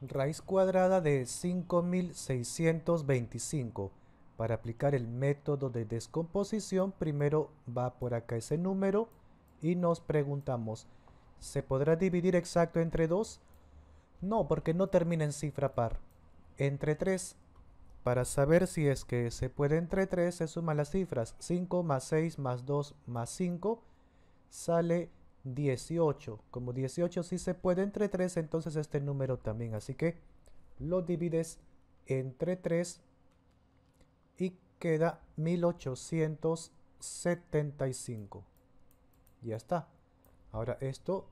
Raíz cuadrada de 5625. Para aplicar el método de descomposición, primero va por acá ese número y nos preguntamos, ¿se podrá dividir exacto entre 2? No, porque no termina en cifra par. Entre 3. Para saber si es que se puede entre 3, se suman las cifras 5 más 6 más 2 más 5, sale 18. Como 18 sí se puede entre 3, entonces este número también. Así que lo divides entre 3 y queda 1875. Ya está. Ahora esto,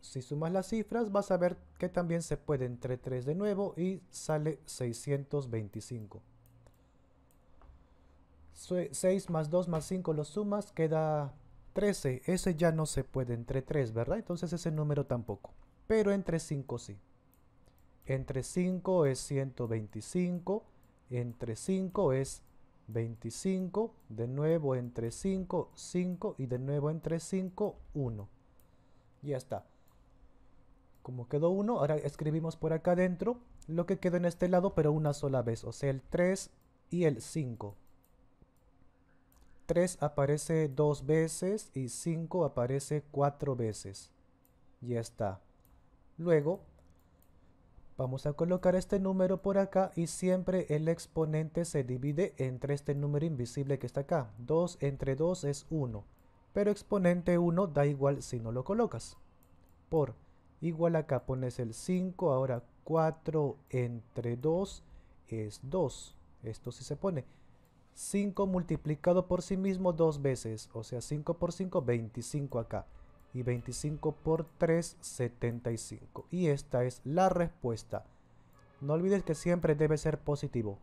si sumas las cifras, vas a ver que también se puede entre 3 de nuevo y sale 625. 6 más 2 más 5 lo sumas, queda 13, ese ya no se puede entre 3, ¿verdad? Entonces ese número tampoco. Pero entre 5 sí. Entre 5 es 125, entre 5 es 25, de nuevo entre 5, 5 y de nuevo entre 5, 1. Ya está. Como quedó 1, ahora escribimos por acá adentro lo que quedó en este lado, pero una sola vez, o sea, el 3 y el 5. 3 aparece dos veces y 5 aparece cuatro veces. Ya está. Luego, vamos a colocar este número por acá y siempre el exponente se divide entre este número invisible que está acá. 2 entre 2 es 1, pero exponente 1 da igual si no lo colocas. Por igual acá pones el 5, ahora 4 entre 2 es 2. Esto sí se pone. 5 multiplicado por sí mismo dos veces, o sea 5 por 5, 25 acá, y 25 por 3, 75. Y esta es la respuesta. No olvides que siempre debe ser positivo.